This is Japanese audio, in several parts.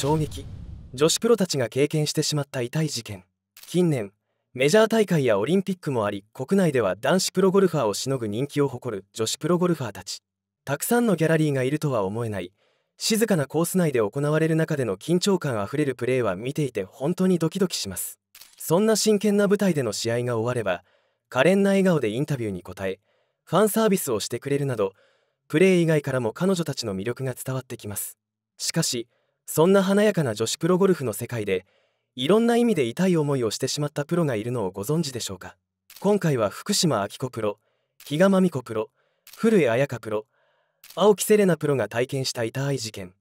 衝撃女子プロたちが経験してしまった痛い事件近年メジャー大会やオリンピックもあり国内では男子プロゴルファーをしのぐ人気を誇る女子プロゴルファーたちたくさんのギャラリーがいるとは思えない静かなコース内で行われる中での緊張感あふれるプレーは見ていて本当にドキドキしますそんな真剣な舞台での試合が終われば可憐な笑顔でインタビューに答えファンサービスをしてくれるなどプレー以外からも彼女たちの魅力が伝わってきますしかしそんな華やかな女子プロゴルフの世界でいろんな意味で痛い思いをしてしまったプロがいるのをご存知でしょうか今回は福島明子プロ比嘉真美子プロ古江彩香プロ青木セレナプロが体験した痛い事件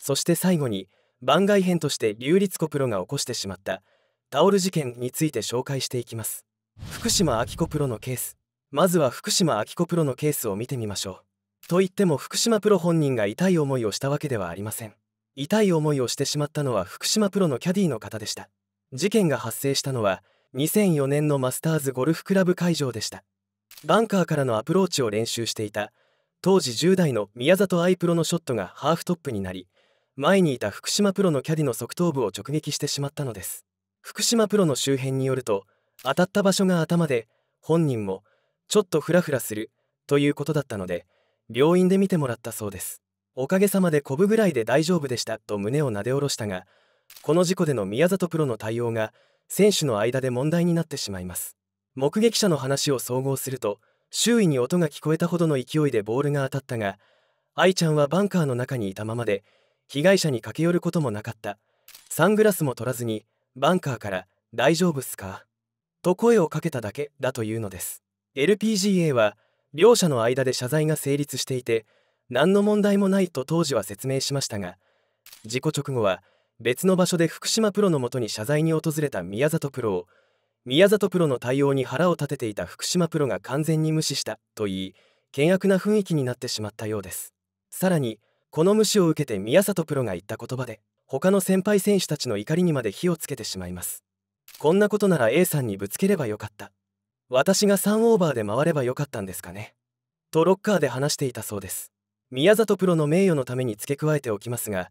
そして最後に番外編として龍立子プロが起こしてしまったタオル事件について紹介していきます福島明子プロのケースまずは福島明子プロのケースを見てみましょうと言っても福島プロ本人が痛い思いをしたわけではありません痛い思いをしてしまったのは福島プロのキャディの方でした事件が発生したのは2004年のマスターズゴルフクラブ会場でしたバンカーからのアプローチを練習していた当時10代の宮里愛プロのショットがハーフトップになり前にいた福島プロのキャディの側頭部を直撃してしまったのです福島プロの周辺によると当たった場所が頭で本人もちょっとフラフラするということだったので病院で見てもらったそうですおかげさまでこぶぐらいで大丈夫でしたと胸をなで下ろしたがこの事故での宮里プロの対応が選手の間で問題になってしまいます目撃者の話を総合すると周囲に音が聞こえたほどの勢いでボールが当たったが愛ちゃんはバンカーの中にいたままで被害者に駆け寄ることもなかったサングラスも取らずにバンカーから「大丈夫っすか?」と声をかけただけだというのです LPGA は両者の間で謝罪が成立していて何の問題もないと当時は説明しましたが事故直後は別の場所で福島プロのもとに謝罪に訪れた宮里プロを宮里プロの対応に腹を立てていた福島プロが完全に無視したと言い険悪な雰囲気になってしまったようですさらにこの無視を受けて宮里プロが言った言葉で他の先輩選手たちの怒りにまで火をつけてしまいますこんなことなら A さんにぶつければよかった私が3オーバーで回ればよかったんですかねとロッカーで話していたそうです宮里プロの名誉のために付け加えておきますが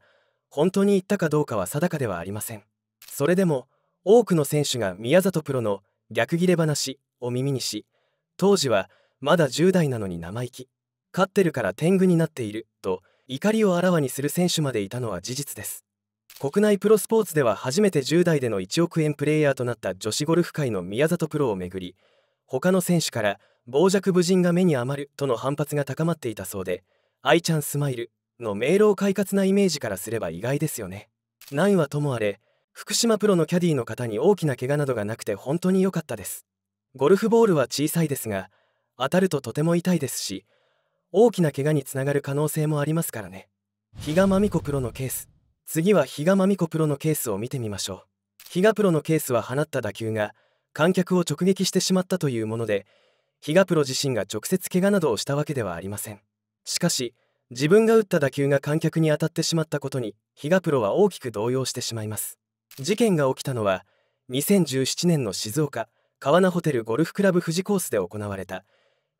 本当に言ったかどうかは定かではありませんそれでも多くの選手が宮里プロの逆ギレ話を耳にし当時はまだ10代なのに生意気勝ってるから天狗になっていると怒りをあらわにする選手までいたのは事実です国内プロスポーツでは初めて10代での1億円プレーヤーとなった女子ゴルフ界の宮里プロをめぐり他の選手から傍若無人が目に余るとの反発が高まっていたそうで愛ちゃんスマイルの明朗快活なイメージからすれば意外ですよね何はともあれ福島プロのキャディの方に大きな怪我などがなくて本当に良かったですゴルフボールは小さいですが当たるととても痛いですし大きな怪我につながる可能性もありますからね比嘉真美子プロのケース次は比嘉真美子プロのケースを見てみましょう比嘉プロのケースは放った打球が観客を直撃してしまったというもので比嘉プロ自身が直接怪我などをしたわけではありませんしかし自分が打った打球が観客に当たってしまったことに比嘉プロは大きく動揺してしまいます事件が起きたのは2017年の静岡川名ホテルゴルフクラブ富士コースで行われた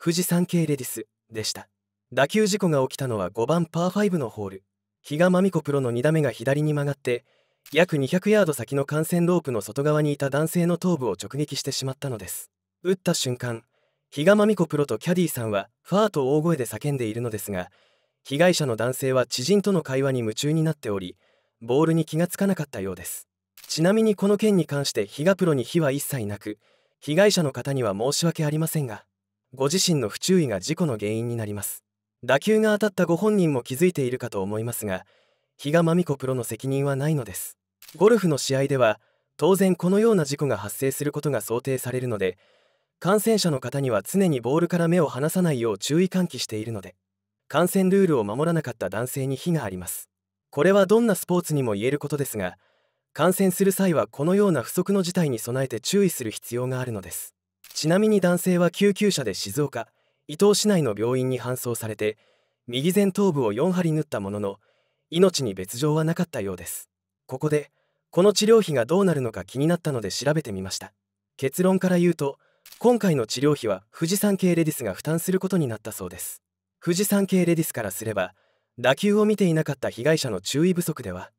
富士山系レディスでした打球事故が起きたのは5番パー5のホール比嘉真美子プロの2打目が左に曲がって約200ヤード先の幹線ロープの外側にいた男性の頭部を直撃してしまったのです打った瞬間比嘉真美子プロとキャディさんはファーと大声で叫んでいるのですが被害者の男性は知人との会話に夢中になっておりボールに気がつかなかったようですちなみにこの件に関して比嘉プロに非は一切なく被害者の方には申し訳ありませんがご自身の不注意が事故の原因になります打球が当たったご本人も気づいているかと思いますが比嘉真美子プロの責任はないのですゴルフの試合では当然このような事故が発生することが想定されるので感染者の方には常にボールから目を離さないよう注意喚起しているので感染ルールを守らなかった男性に非がありますこれはどんなスポーツにも言えることですが感染する際はこのような不測の事態に備えて注意する必要があるのですちなみに男性は救急車で静岡伊東市内の病院に搬送されて右前頭部を4針縫ったものの命に別状はなかったようですここでこの治療費がどうなるのか気になったので調べてみました結論から言うと今回の治療費は富士山系レディスが負担することになったそうです富士山系レディスからすれば打球を見ていなかった被害者の注意不足では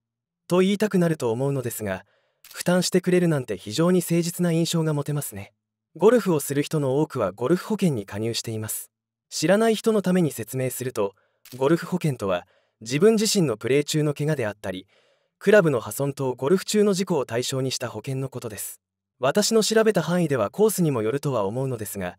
と言いたくなると思うのですが負担してくれるなんて非常に誠実な印象が持てますねゴルフをする人の多くはゴルフ保険に加入しています知らない人のために説明するとゴルフ保険とは自分自身のプレー中の怪我であったりクラブの破損とゴルフ中の事故を対象にした保険のことです私の調べた範囲ではコースにもよるとは思うのですが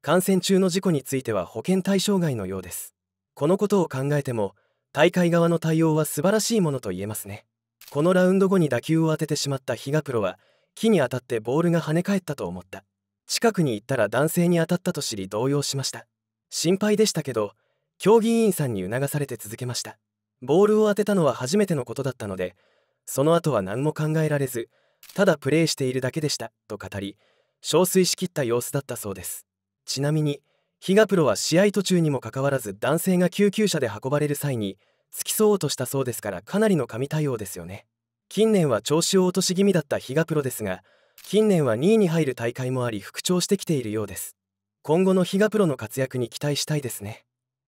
感染中の事故については保険対象外のようですこのことを考えても大会側の対応は素晴らしいものと言えますねこのラウンド後に打球を当ててしまった比嘉プロは木に当たってボールが跳ね返ったと思った近くに行ったら男性に当たったと知り動揺しました心配でしたけど競技委員さんに促されて続けましたボールを当てたのは初めてのことだったのでその後は何も考えられずただプレイしているだけでしたと語り憔悴しきった様子だったそうですちなみに比嘉プロは試合途中にもかかわらず男性が救急車で運ばれる際に付き添おうとしたそうですからかなりの神対応ですよね近年は調子を落とし気味だった比嘉プロですが近年は2位に入る大会もあり復調してきているようです今後の比嘉プロの活躍に期待したいですね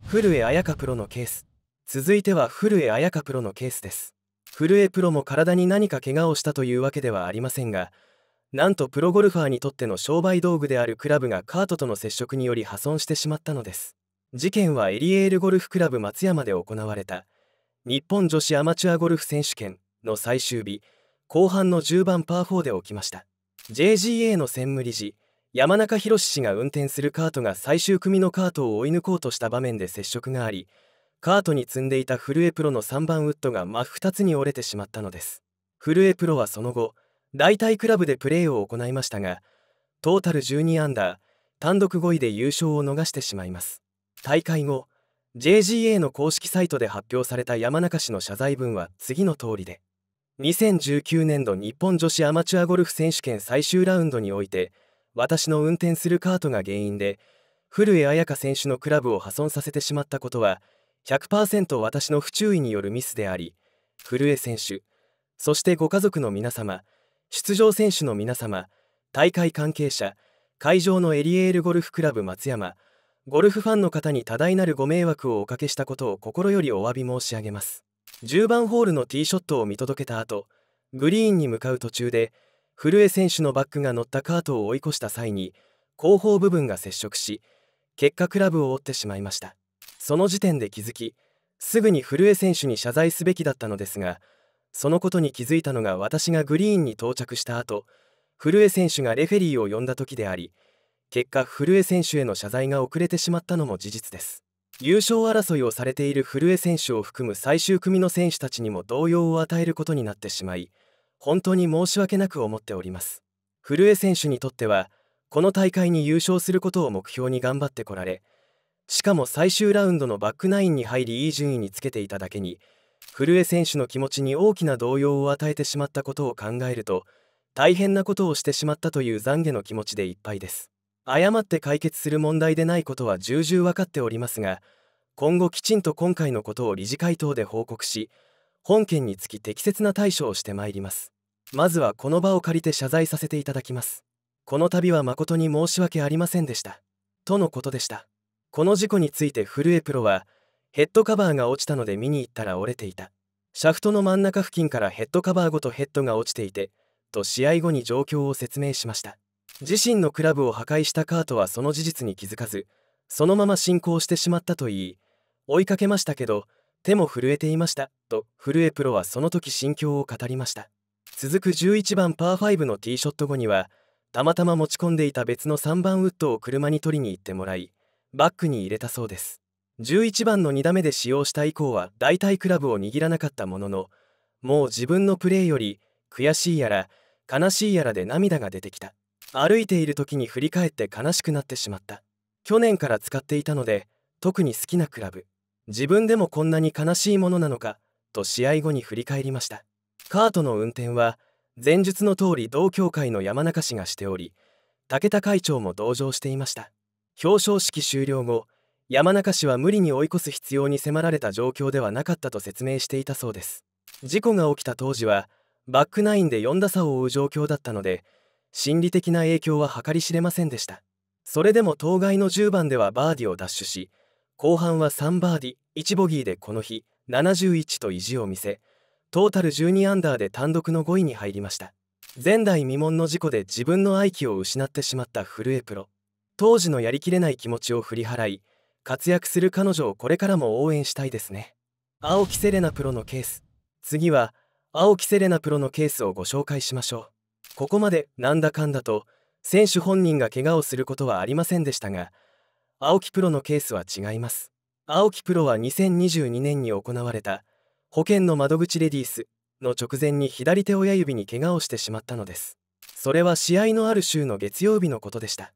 古江彩佳プロのケース続いては古江彩佳プロのケースです古江プロも体に何か怪我をしたというわけではありませんがなんとプロゴルファーにとっての商売道具であるクラブがカートとの接触により破損してしまったのです事件はエリエールゴルフクラブ松山で行われた日本女子アマチュアゴルフ選手権の最終日後半の10番パー4で起きました JGA の専務理事山中宏氏が運転するカートが最終組のカートを追い抜こうとした場面で接触がありカートに積んでいたフルエプロの3番ウッドが真っ二つに折れてしまったのですフルエプロはその後大体クラブでプレーを行いましたがトータル12アンダー単独5位で優勝を逃してしまいます大会後 JGA の公式サイトで発表された山中氏の謝罪文は次の通りで2019年度日本女子アマチュアゴルフ選手権最終ラウンドにおいて私の運転するカートが原因で古江彩香選手のクラブを破損させてしまったことは100%私の不注意によるミスであり古江選手そしてご家族の皆様出場選手の皆様大会関係者会場のエリエールゴルフクラブ松山ゴルフファンの方に多大なるご迷惑をおかけしたことを心よりお詫び申し上げます10番ホールのティーショットを見届けた後グリーンに向かう途中で古江選手のバックが乗ったカートを追い越した際に後方部分が接触し結果クラブを折ってしまいましたその時点で気づきすぐに古江選手に謝罪すべきだったのですがそのことに気づいたのが私がグリーンに到着した後古江選手がレフェリーを呼んだ時であり結果古江選手への謝罪が遅れてしまったのも事実です優勝争いをされている古江選手を含む最終組の選手たちにも動揺を与えることになってしまい本当に申し訳なく思っております古江選手にとってはこの大会に優勝することを目標に頑張ってこられしかも最終ラウンドのバックナインに入りいい順位につけていただけに古江選手の気持ちに大きな動揺を与えてしまったことを考えると大変なことをしてしまったという懺悔の気持ちでいっぱいです誤って解決する問題でないことは重々分かっておりますが今後きちんと今回のことを理事会等で報告し本件につき適切な対処をしてまいりますまずはこの場を借りて謝罪させていただきますこの度は誠に申し訳ありませんでしたとのことでしたこの事故について古江プロはヘッドカバーが落ちたので見に行ったら折れていたシャフトの真ん中付近からヘッドカバーごとヘッドが落ちていてと試合後に状況を説明しました自身のクラブを破壊したカートはその事実に気づかずそのまま進行してしまったといい追いかけましたけど手も震えていましたと古江プロはその時心境を語りました続く11番パー5のティーショット後にはたまたま持ち込んでいた別の3番ウッドを車に取りに行ってもらいバッグに入れたそうです11番の2打目で使用した以降は大体クラブを握らなかったもののもう自分のプレーより悔しいやら悲しいやらで涙が出てきた歩いている時に振り返って悲しくなってしまった去年から使っていたので特に好きなクラブ自分でもこんなに悲しいものなのかと試合後に振り返りましたカートの運転は前述の通り同協会の山中氏がしており武田会長も同乗していました表彰式終了後山中氏は無理に追い越す必要に迫られた状況ではなかったと説明していたそうです事故が起きた当時はバックナインで4打差を追う状況だったので心理的な影響は計り知れませんでしたそれでも当該の10番ではバーディを奪取し後半は3バーディ1ボギーでこの日71と意地を見せトータル12アンダーで単独の5位に入りました前代未聞の事故で自分の愛機を失ってしまった古江プロ当時のやりきれない気持ちを振り払い活躍する彼女をこれからも応援したいですね青木セレナプロのケース次は青木セレナプロのケースをご紹介しましょうここまでなんだかんだと選手本人が怪我をすることはありませんでしたが青木プロのケースは違います青木プロは2022年に行われた保険の窓口レディースの直前に左手親指に怪我をしてしまったのですそれは試合のある週の月曜日のことでした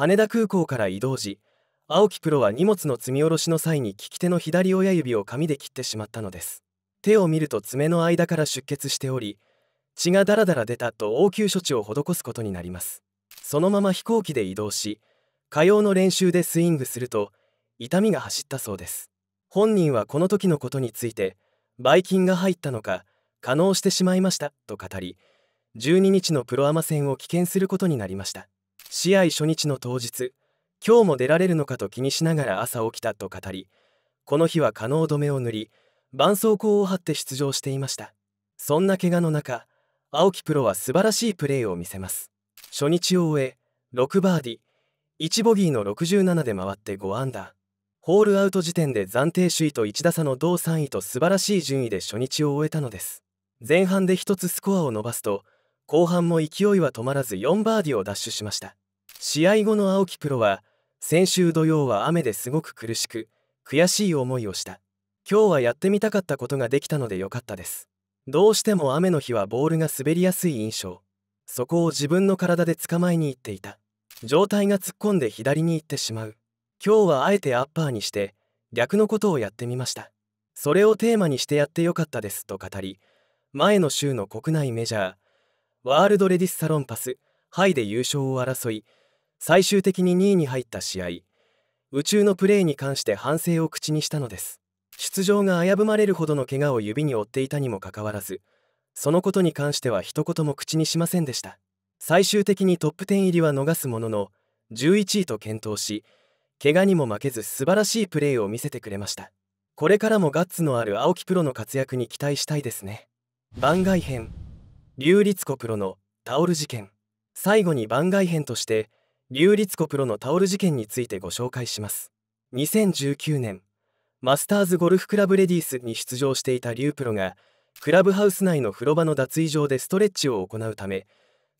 羽田空港から移動時青木プロは荷物の積み下ろしの際に利き手の左親指を紙で切ってしまったのです手を見ると爪の間から出血しており血がダラダラ出たと応急処置を施すことになりますそのまま飛行機で移動し火曜の練習でスイングすると痛みが走ったそうです本人はこの時のことについてばい菌が入ったのか可能してしまいましたと語り12日のプロアマ戦を棄権することになりました試合初日の当日今日も出られるのかと気にしながら朝起きたと語りこの日は可能止めを塗り絆創膏を貼って出場していましたそんな怪我の中青木プロは素晴らしいプレーを見せます初日を終え6バーディ1ボギーの67で回って5アンダーホールアウト時点で暫定首位と1打差の同3位と素晴らしい順位で初日を終えたのです前半で1つスコアを伸ばすと後半も勢いは止まらず4バーディを奪取しました試合後の青木プロは先週土曜は雨ですごく苦しく悔しい思いをした今日はやってみたかったことができたのでよかったですどうしても雨の日はボールが滑りやすい印象そこを自分の体で捕まえに行っていた状態が突っ込んで左に行ってしまう今日はあえてアッパーにして逆のことをやってみましたそれをテーマにしてやってよかったですと語り前の週の国内メジャーワールドレディスサロンパスハイで優勝を争い最終的に2位に入った試合宇宙のプレーに関して反省を口にしたのです出場が危ぶまれるほどの怪我を指に負っていたにもかかわらずそのことに関しては一言も口にしませんでした最終的にトップ10入りは逃すものの11位と健闘し怪我にも負けず素晴らしいプレーを見せてくれましたこれからもガッツのある青木プロの活躍に期待したいですね番外編龍律子プロのタオル事件最後に番外編として龍律子プロのタオル事件についてご紹介します2019年マスターズゴルフクラブレディースに出場していた龍プロがクラブハウス内の風呂場の脱衣場でストレッチを行うため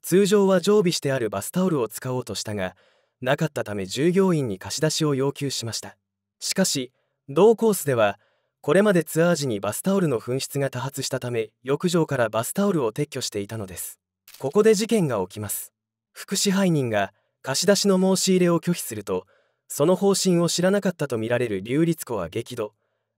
通常は常備してあるバスタオルを使おうとしたがなかったため従業員に貸し出しを要求しましたしかし同コースではこれまでツアー時にバスタオルの紛失が多発したため浴場からバスタオルを撤去していたのですここで事件が起きます副支配人が貸し出しの申し入れを拒否するとその方針を知らなかったとみられる龍律子は激怒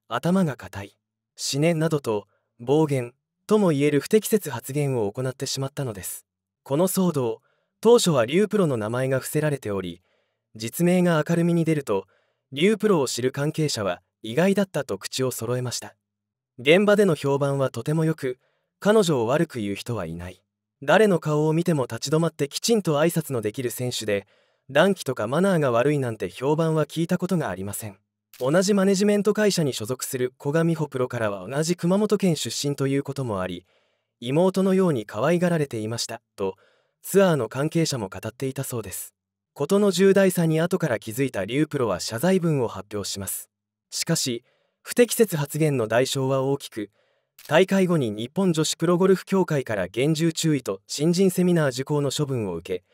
頭が固い死ねなどと暴言ともいえる不適切発言を行ってしまったのですこの騒動当初は龍プロの名前が伏せられており実名が明るみに出ると龍プロを知る関係者は意外だったと口を揃えました現場での評判はとてもよく彼女を悪く言う人はいない誰の顔を見ても立ち止まってきちんと挨拶のできる選手で暖気とかマナーが悪いなんて評判は聞いたことがありません同じマネジメント会社に所属する古賀美穂プロからは同じ熊本県出身ということもあり妹のように可愛がられていましたとツアーの関係者も語っていたそうです事の重大さに後から気づいたリュプロは謝罪文を発表しますしかし不適切発言の代償は大きく大会後に日本女子プロゴルフ協会から厳重注意と新人セミナー受講の処分を受け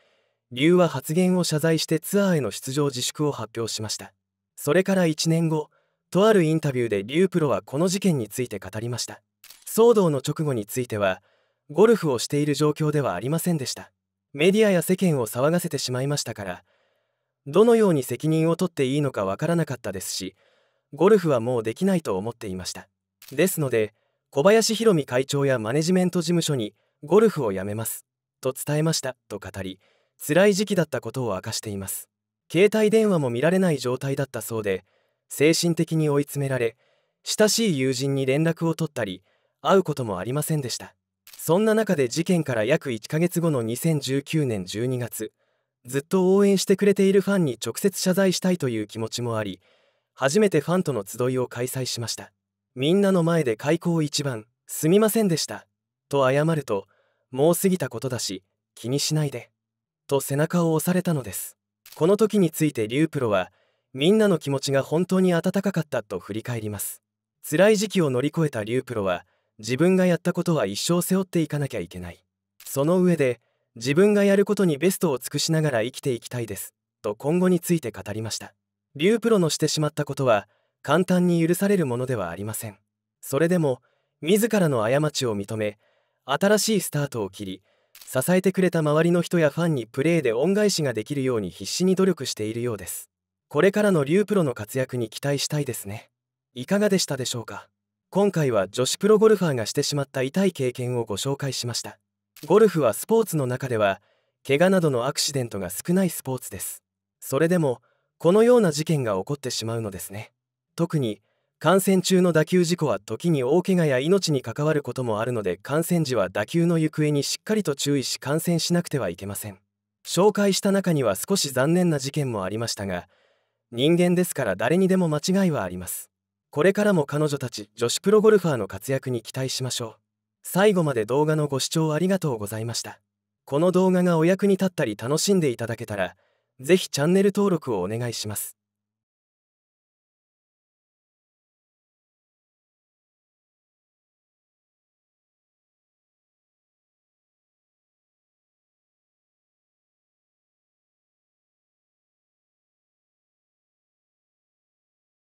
理由は発言を謝罪してツアーへの出場自粛を発表しましたそれから1年後とあるインタビューでリュープロはこの事件について語りました騒動の直後についてはゴルフをしている状況ではありませんでしたメディアや世間を騒がせてしまいましたからどのように責任を取っていいのかわからなかったですしゴルフはもうできないと思っていましたですので小林博美会長やマネジメント事務所にゴルフをやめますと伝えましたと語り辛い時期だったことを明かしています携帯電話も見られない状態だったそうで精神的に追い詰められ親しい友人に連絡を取ったり会うこともありませんでしたそんな中で事件から約1ヶ月後の2019年12月ずっと応援してくれているファンに直接謝罪したいという気持ちもあり初めてファンとの集いを開催しましたみんなの前で開口一番「すみませんでした」と謝ると「もう過ぎたことだし気にしないで」と背中を押されたのですこの時についてリュープロはみんなの気持ちが本当に温かかったと振り返ります辛い時期を乗り越えたリュープロは自分がやったことは一生背負っていかなきゃいけないその上で自分がやることにベストを尽くしながら生きていきたいですと今後について語りましたリュプロのしてしまったことは簡単に許されるものではありませんそれでも自らの過ちを認め新しいスタートを切り支えてくれた周りの人やファンにプレーで恩返しができるように必死に努力しているようですこれからのリュプロの活躍に期待したいですねいかがでしたでしょうか今回は女子プロゴルファーがしてしまった痛い経験をご紹介しましたゴルフはスポーツの中では怪我などのアクシデントが少ないスポーツですそれでもこのような事件が起こってしまうのですね特に感染中の打球事故は時に大怪我や命に関わることもあるので感染時は打球の行方にしっかりと注意し感染しなくてはいけません紹介した中には少し残念な事件もありましたが人間ですから誰にでも間違いはありますこれからも彼女たち女子プロゴルファーの活躍に期待しましょう最後まで動画のご視聴ありがとうございましたこの動画がお役に立ったり楽しんでいただけたらぜひチャンネル登録をお願いします。